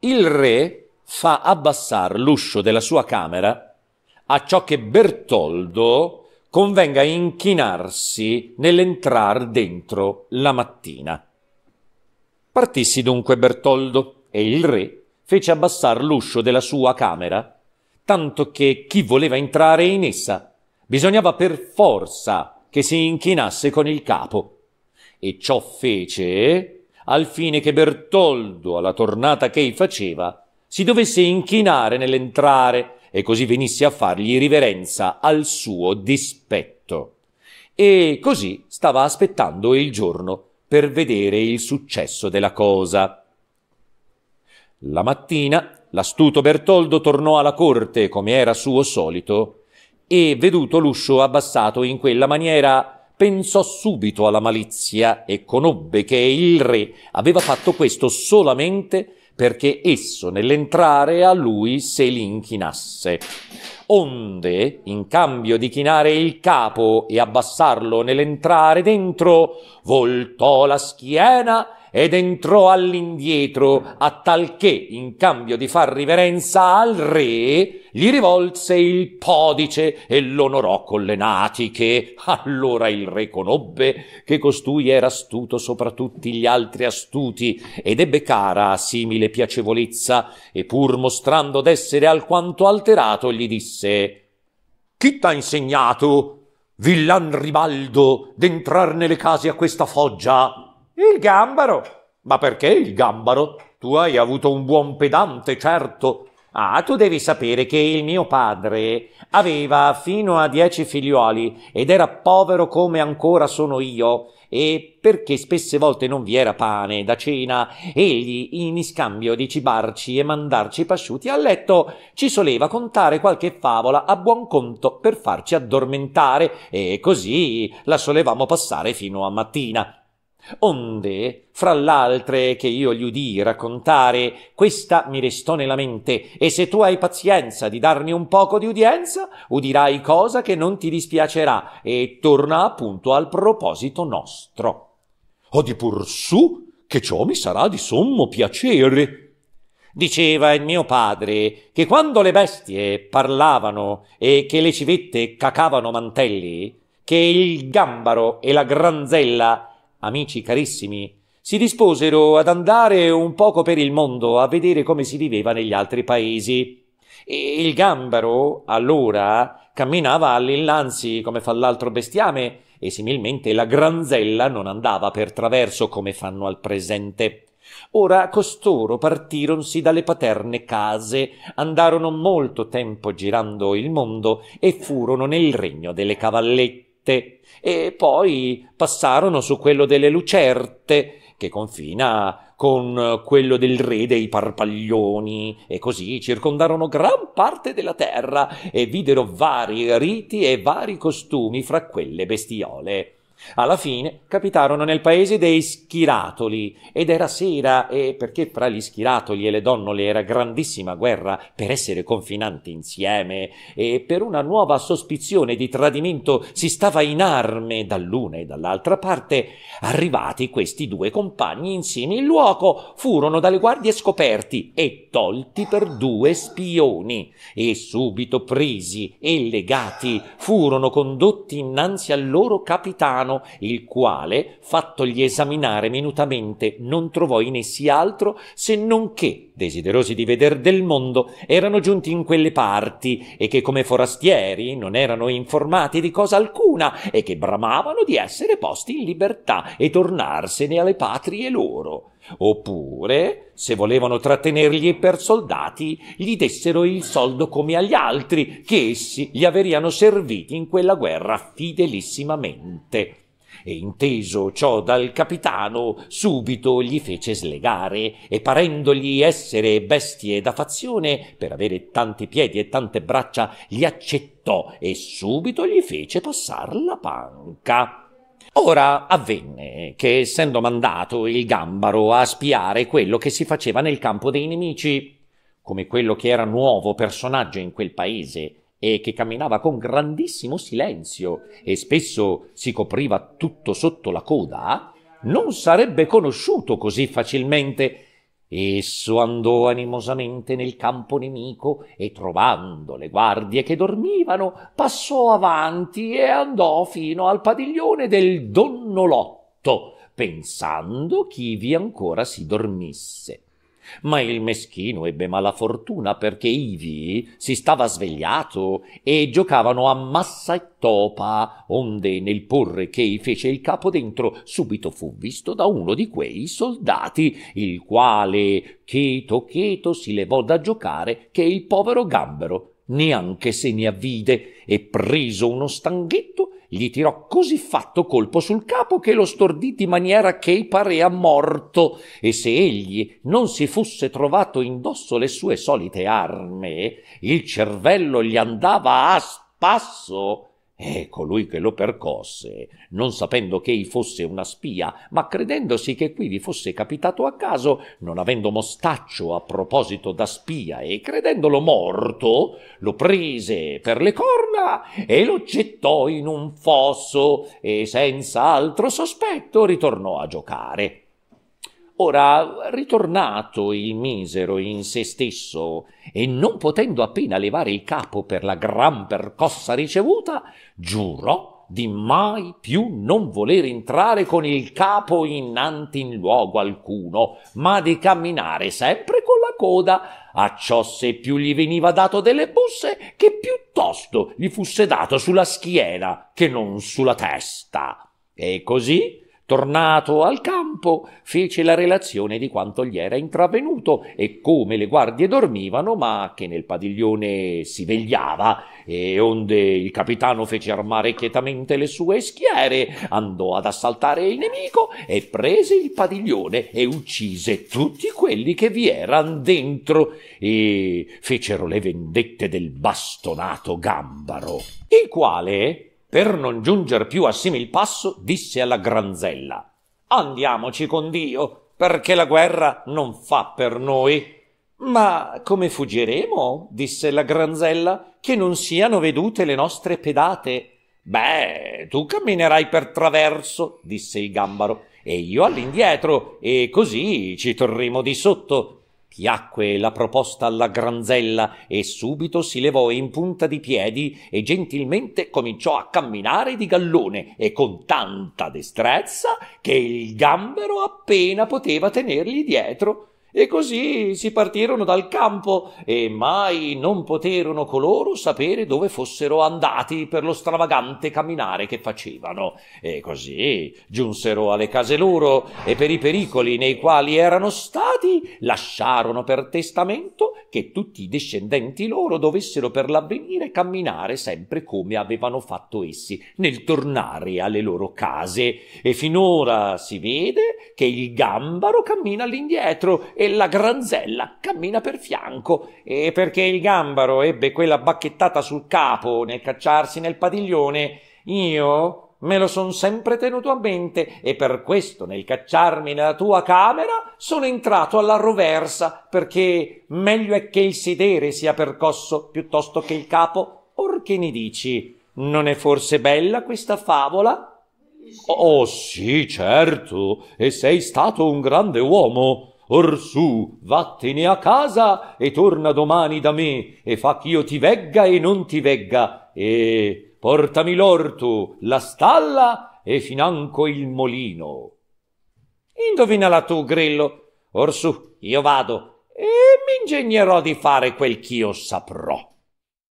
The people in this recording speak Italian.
Il re fa abbassare l'uscio della sua camera a ciò che Bertoldo convenga inchinarsi nell'entrar dentro la mattina. Partissi dunque Bertoldo e il re fece abbassar l'uscio della sua camera, tanto che chi voleva entrare in essa bisognava per forza che si inchinasse con il capo. E ciò fece al fine che Bertoldo, alla tornata che ei faceva, si dovesse inchinare nell'entrare e così venisse a fargli riverenza al suo dispetto. E così stava aspettando il giorno per vedere il successo della cosa. La mattina l'astuto Bertoldo tornò alla corte, come era suo solito, e veduto l'uscio abbassato in quella maniera, pensò subito alla malizia e conobbe che il re aveva fatto questo solamente perché esso nell'entrare a lui se l'inchinasse. Onde, in cambio di chinare il capo e abbassarlo nell'entrare dentro, voltò la schiena ed entrò all'indietro, a tal che, in cambio di far riverenza al re, gli rivolse il podice e l'onorò con le natiche. Allora il re conobbe che costui era astuto sopra tutti gli altri astuti, ed ebbe cara a simile piacevolezza, e pur mostrando d'essere alquanto alterato, gli disse Chi t'ha insegnato, villan Ribaldo, d'entrar nelle case a questa foggia? Il gambaro. Ma perché il gambaro? Tu hai avuto un buon pedante, certo. Ah, tu devi sapere che il mio padre aveva fino a dieci figliuoli ed era povero come ancora sono io, e perché spesse volte non vi era pane da cena, egli, in scambio di cibarci e mandarci pasciuti a letto, ci soleva contare qualche favola a buon conto per farci addormentare, e così la solevamo passare fino a mattina. Onde, fra l'altre che io gli udii raccontare, questa mi restò nella mente, e se tu hai pazienza di darmi un poco di udienza, udirai cosa che non ti dispiacerà, e torna appunto al proposito nostro. O di pur su, che ciò mi sarà di sommo piacere. Diceva il mio padre che quando le bestie parlavano e che le civette cacavano mantelli, che il gambaro e la granzella amici carissimi, si disposero ad andare un poco per il mondo a vedere come si viveva negli altri paesi. E il gambero, allora, camminava all'inlanzi come fa l'altro bestiame, e similmente la granzella non andava per traverso come fanno al presente. Ora costoro partironsi dalle paterne case, andarono molto tempo girando il mondo e furono nel regno delle cavallette. Lucerte e poi passarono su quello delle Lucerte, che confina con quello del re dei Parpaglioni, e così circondarono gran parte della terra e videro vari riti e vari costumi fra quelle bestiole. Alla fine capitarono nel paese dei schiratoli ed era sera e perché fra gli schiratoli e le donnole era grandissima guerra per essere confinanti insieme e per una nuova sospizione di tradimento si stava in arme dall'una e dall'altra parte, arrivati questi due compagni insieme in luogo furono dalle guardie scoperti e tolti per due spioni e subito presi e legati furono condotti innanzi al loro capitano Romano, il quale, fattogli esaminare minutamente, non trovò in essi altro se non che desiderosi di veder del mondo, erano giunti in quelle parti e che come forastieri non erano informati di cosa alcuna e che bramavano di essere posti in libertà e tornarsene alle patrie loro. Oppure, se volevano trattenergli per soldati, gli dessero il soldo come agli altri, che essi gli averiano serviti in quella guerra fidelissimamente. E inteso ciò dal capitano, subito gli fece slegare, e parendogli essere bestie da fazione, per avere tanti piedi e tante braccia, gli accettò e subito gli fece passar la panca. Ora avvenne che, essendo mandato il gambaro a spiare quello che si faceva nel campo dei nemici, come quello che era nuovo personaggio in quel paese, e che camminava con grandissimo silenzio e spesso si copriva tutto sotto la coda, non sarebbe conosciuto così facilmente. Esso andò animosamente nel campo nemico e trovando le guardie che dormivano, passò avanti e andò fino al padiglione del Donnolotto, pensando chi vi ancora si dormisse. Ma il meschino ebbe mala fortuna perché Ivi si stava svegliato e giocavano a massa e topa, onde nel porre che fece il capo dentro, subito fu visto da uno di quei soldati, il quale cheto cheto si levò da giocare che il povero gambero neanche se ne avvide e preso uno stanghetto gli tirò così fatto colpo sul capo che lo stordì di maniera che parea morto, e se egli non si fosse trovato indosso le sue solite arme, il cervello gli andava a spasso e colui che lo percosse, non sapendo che ei fosse una spia, ma credendosi che quivi fosse capitato a caso, non avendo mostaccio a proposito da spia e credendolo morto, lo prese per le corna e lo gettò in un fosso e senza altro sospetto ritornò a giocare. Ora, ritornato il misero in se stesso e non potendo appena levare il capo per la gran percossa ricevuta, giurò di mai più non voler entrare con il capo innanti in luogo alcuno, ma di camminare sempre con la coda, acciò se più gli veniva dato delle busse che piuttosto gli fosse dato sulla schiena che non sulla testa. E così Tornato al campo, fece la relazione di quanto gli era intravenuto e come le guardie dormivano, ma che nel padiglione si vegliava, e onde il capitano fece armare chietamente le sue schiere, andò ad assaltare il nemico e prese il padiglione e uccise tutti quelli che vi eran dentro e fecero le vendette del bastonato Gambaro, il quale, per non giunger più a simil passo, disse alla granzella Andiamoci con Dio, perché la guerra non fa per noi. Ma come fuggiremo? disse la granzella, che non siano vedute le nostre pedate. Beh, tu camminerai per traverso, disse il gambaro, e io all'indietro, e così ci torremo di sotto, Piacque la proposta alla granzella e subito si levò in punta di piedi e gentilmente cominciò a camminare di gallone e con tanta destrezza che il gambero appena poteva tenergli dietro e così si partirono dal campo e mai non poterono coloro sapere dove fossero andati per lo stravagante camminare che facevano. E così giunsero alle case loro e per i pericoli nei quali erano stati lasciarono per testamento che tutti i discendenti loro dovessero per l'avvenire camminare sempre come avevano fatto essi nel tornare alle loro case. E finora si vede che il gambaro cammina all'indietro e la granzella cammina per fianco. E perché il gambaro ebbe quella bacchettata sul capo nel cacciarsi nel padiglione, io me lo son sempre tenuto a mente e per questo nel cacciarmi nella tua camera sono entrato alla roversa, perché meglio è che il sedere sia percosso piuttosto che il capo. Or che ne dici? Non è forse bella questa favola? Oh sì, certo, e sei stato un grande uomo. Orsù, vattene a casa e torna domani da me, e fa ch'io ti vegga e non ti vegga, e portami l'orto, la stalla e financo il molino. Indovinala tu, grillo. Orsù, io vado e mi ingegnerò di fare quel ch'io saprò.